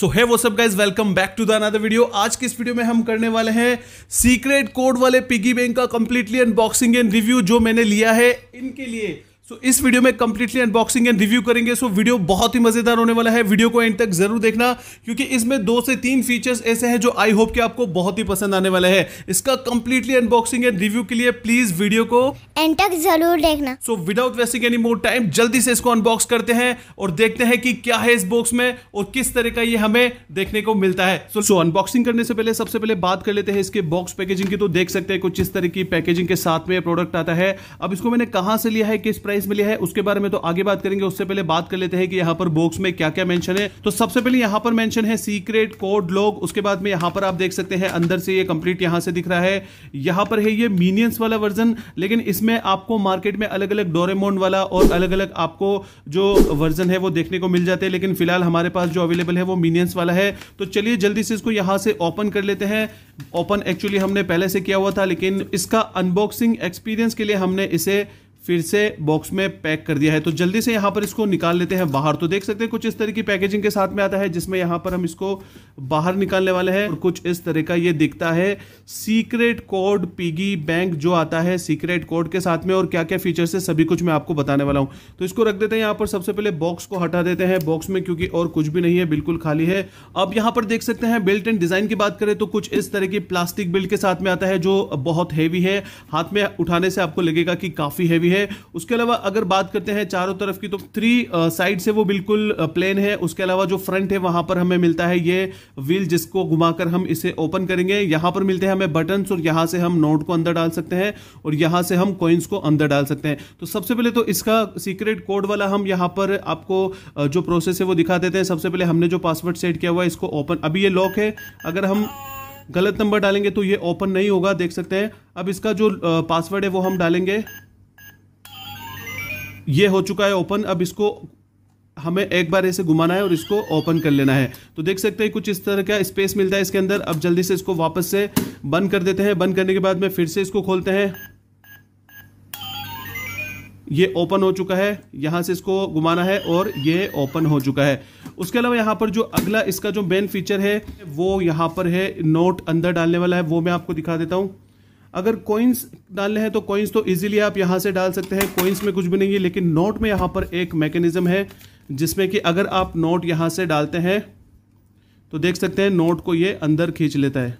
सो है वो सब guys welcome back to the another video आज की इस वीडियो में हम करने वाले हैं सीक्रेट कोड वाले पिगी बैंक का कंप्लीटली अनबॉक्सिंग एंड रिव्यू जो मैंने लिया है इनके लिए सो इस वीडियो में कंप्लीटली अनबॉक्सिंग एंड रिव्यू करेंगे सो वीडियो बहुत ही मजेदार होने वाला है वीडियो को एंड तक जरूर देखना क्योंकि इसमें दो से तीन फीचर्स ऐसे हैं जो आई होप कि आपको बहुत ही पसंद आने वाला है इसका कंप्लीटली अनबॉक्सिंग एंड रिव्यू के लिए प्लीज वीडियो को एंड तक जरूर देखना so without wasting any more time जल्दी से इसको अनबॉक्स करते हैं और देखते हैं कि क्या है इस बॉक्स में और किस तरह का ये हमें देखने को मिलता है सो सो अनबॉक्सिंग करने से पहले सबसे पहले बात कर लेते हैं इसके बॉक्स पैकेजिंग की तो देख सकते हैं कुछ इस तरह की पैकेजिंग के साथ में प्रोडक्ट आता है अब इसको मैंने कहा से लिया है किस प्राइस प्राइस मिली है उसके बारे में तो आगे बात करेंगे उससे पहले बात कर लेते हैं कि यहाँ पर बॉक्स में क्या क्या मेंशन है तो सबसे पहले यहाँ पर मेंशन है सीक्रेट कोड लॉग उसके बाद में यहाँ पर आप देख सकते हैं अंदर से ये कंप्लीट यहाँ से दिख रहा है यहाँ पर है ये मीनियंस वाला वर्जन लेकिन इसमें आपको मार्केट में अलग अलग डोरेमोन वाला और अलग अलग आपको जो वर्जन है वो देखने को मिल जाते हैं लेकिन फिलहाल हमारे पास जो अवेलेबल है वो मीनियंस वाला है तो चलिए जल्दी से इसको यहाँ से ओपन कर लेते हैं ओपन एक्चुअली हमने पहले से किया हुआ था लेकिन इसका अनबॉक्सिंग एक्सपीरियंस के लिए हमने इसे फिर से बॉक्स में पैक कर दिया है तो जल्दी से यहाँ पर इसको निकाल लेते हैं बाहर तो देख सकते हैं कुछ इस तरह की पैकेजिंग के साथ में आता है जिसमें यहाँ पर हम इसको बाहर निकालने वाले हैं और कुछ इस तरह का ये दिखता है सीक्रेट कोड पिगी बैंक जो आता है सीक्रेट कोड के साथ में और क्या क्या फीचर्स है सभी कुछ मैं आपको बताने वाला हूँ तो इसको रख देते हैं यहाँ पर सबसे पहले बॉक्स को हटा देते हैं बॉक्स में क्योंकि और कुछ भी नहीं है बिल्कुल खाली है अब यहाँ पर देख सकते हैं बिल्ट एंड डिजाइन की बात करें तो कुछ इस तरह की प्लास्टिक बिल्ट के साथ में आता है जो बहुत हैवी है हाथ में उठाने से आपको लगेगा कि काफी हैवी है है उसके अलावा अगर बात करते हैं चारों तरफ की तो थ्री साइड से वो बिल्कुल प्लेन है उसके अलावा जो फ्रंट है वहां पर हमें मिलता है ये व्हील जिसको घुमाकर हम इसे ओपन करेंगे यहां पर मिलते हैं हमें बटन और यहां से हम नोट को अंदर डाल सकते हैं और यहां से हम कॉइन्स को अंदर डाल सकते हैं तो सबसे पहले तो इसका सीक्रेट कोड वाला हम यहां पर आपको जो प्रोसेस है वो दिखा देते हैं सबसे पहले हमने जो पासवर्ड सेट किया हुआ है इसको ओपन अभी ये लॉक है अगर हम गलत नंबर डालेंगे तो ये ओपन नहीं होगा देख सकते हैं अब इसका जो पासवर्ड है वो हम डालेंगे ये हो चुका है ओपन अब इसको हमें एक बार ऐसे घुमाना है और इसको ओपन कर लेना है तो देख सकते हैं कुछ इस तरह का स्पेस मिलता है इसके अंदर अब जल्दी से इसको वापस से बंद कर देते हैं बंद करने के बाद में फिर से इसको खोलते हैं ये ओपन हो चुका है यहां से इसको घुमाना है और ये ओपन हो चुका है उसके अलावा यहां पर जो अगला इसका जो मेन फीचर है वो यहां पर है नोट अंदर डालने वाला है वो मैं आपको दिखा देता हूं अगर कॉइन्स डालने हैं तो कॉइन्स तो इजीली आप यहां से डाल सकते हैं कॉइन्स में कुछ भी नहीं है लेकिन नोट में यहां पर एक मैकेनिज़्म है जिसमें कि अगर आप नोट यहां से डालते हैं तो देख सकते हैं नोट को ये अंदर खींच लेता है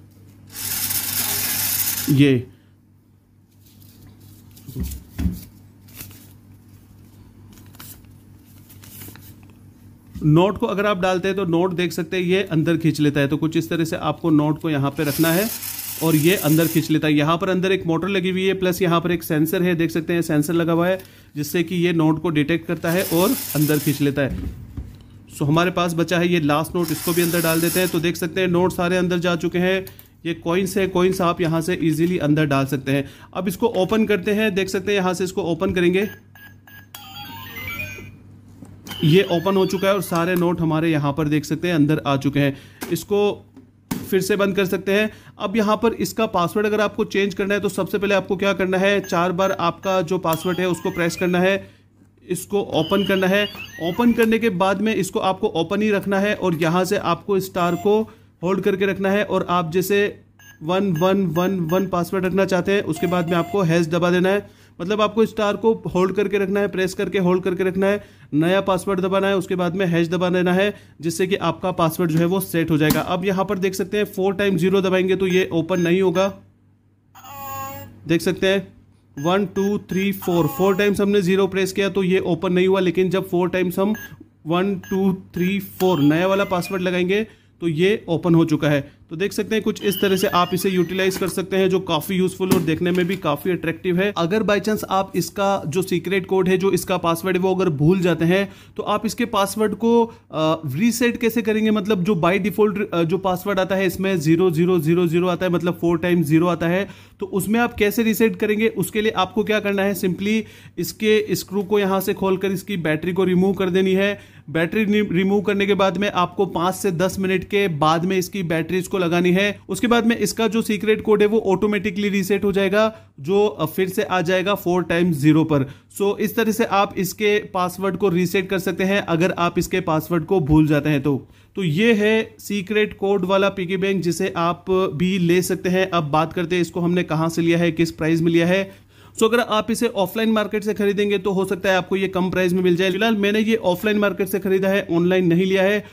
ये नोट को अगर आप डालते हैं तो नोट देख सकते हैं ये अंदर खींच लेता है तो कुछ इस तरह से आपको नोट को यहां पे रखना है और ये अंदर खींच लेता है यहाँ पर अंदर एक मोटर लगी हुई है प्लस यहाँ पर एक सेंसर है देख सकते हैं सेंसर लगा हुआ है जिससे कि ये नोट को डिटेक्ट करता है और अंदर खींच लेता है सो हमारे पास बचा है ये लास्ट नोट इसको भी अंदर डाल देते हैं तो देख सकते हैं नोट सारे अंदर जा चुके हैं ये कॉइन्स है कॉइन्स आप यहाँ से ईजिली अंदर डाल सकते हैं अब इसको ओपन करते हैं देख सकते हैं यहाँ से इसको ओपन करेंगे ये ओपन हो चुका है और सारे नोट हमारे यहाँ पर देख सकते हैं अंदर आ चुके हैं इसको फिर से बंद कर सकते हैं अब यहाँ पर इसका पासवर्ड अगर आपको चेंज करना है तो सबसे पहले आपको क्या करना है चार बार आपका जो पासवर्ड है उसको प्रेस करना है इसको ओपन करना है ओपन करने के बाद में इसको आपको ओपन ही रखना है और यहाँ से आपको स्टार को होल्ड करके रखना है और आप जैसे one one one one password रखना चाहते हैं उसके बाद में आपको हैज दबा देना है मतलब आपको स्टार को होल्ड करके रखना है प्रेस करके होल्ड करके रखना है नया पासवर्ड दबाना है उसके बाद में हैश दबा देना है जिससे कि आपका पासवर्ड जो है वो सेट हो जाएगा अब यहाँ पर देख सकते हैं फोर टाइम जीरो दबाएंगे तो ये ओपन नहीं होगा देख सकते हैं one two three four four times हमने जीरो प्रेस किया तो ये ओपन नहीं हुआ लेकिन जब फोर टाइम्स हम वन टू थ्री फोर नया वाला पासवर्ड लगाएंगे तो ये ओपन हो चुका है तो देख सकते हैं कुछ इस तरह से आप इसे यूटिलाइज कर सकते हैं जो काफी यूजफुल और देखने में भी काफी अट्रैक्टिव है अगर बाई चांस आप इसका जो सीक्रेट कोड है जो इसका पासवर्ड है वो अगर भूल जाते हैं तो आप इसके पासवर्ड को रीसेट कैसे करेंगे मतलब जो बाई डिफॉल्ट जो पासवर्ड आता है इसमें जीरो जीरो जीरो जीरो आता है मतलब फोर टाइम जीरो आता है तो उसमें आप कैसे रीसेट करेंगे उसके लिए आपको क्या करना है सिंपली इसके स्क्रू को यहां से खोलकर इसकी बैटरी को रिमूव कर देनी है बैटरी रिमूव करने के बाद में आपको पांच से दस मिनट के बाद में इसकी बैटरी को लगानी है उसके बाद में इसका जो सीक्रेट कोड है वो ऑटोमेटिकली रीसेट हो जाएगा जो फिर से आ जाएगा फोर टाइम जीरो पर सो इस तरह से आप इसके पासवर्ड को रीसेट कर सकते हैं अगर आप इसके पासवर्ड को भूल जाते हैं तो तो ये है सीक्रेट कोड वाला पीके बैंक जिसे आप भी ले सकते हैं अब बात करते हैं इसको हमने कहाँ से लिया है किस प्राइस में लिया है सो अगर आप इसे ऑफलाइन मार्केट से खरीदेंगे तो हो सकता है आपको ये कम प्राइस में मिल जाए फिलहाल मैंने ये ऑफलाइन मार्केट से खरीदा है ऑनलाइन नहीं लिया है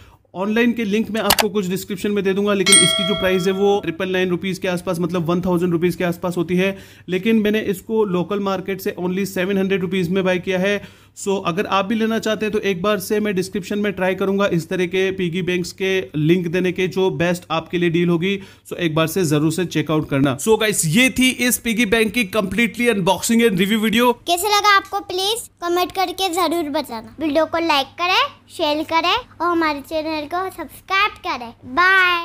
ऑनलाइन के लिंक मैं आपको कुछ डिस्क्रिप्शन में दे दूंगा लेकिन इसकी जो प्राइस है वो ट्रिपल नाइन रुपीज़ के आसपास मतलब वन थाउजेंड रुपीज़ के आसपास होती है लेकिन मैंने इसको लोकल मार्केट से ओनली सेवन हंड्रेड रुपीज़ में बाय किया है सो so, अगर आप भी लेना चाहते हैं तो एक बार से मैं डिस्क्रिप्शन में ट्राई करूंगा इस तरह के पीगी बैंक्स के लिंक देने के जो बेस्ट आपके लिए डील होगी सो so, एक बार से जरूर से चेकआउट करना सो so, गाइस ये थी इस पीगी बैंक की completely unboxing and review video कैसे लगा आपको प्लीज कमेंट करके जरूर बताना वीडियो को लाइक करे शेयर करे और हमारे चैनल को सब्सक्राइब करे बाय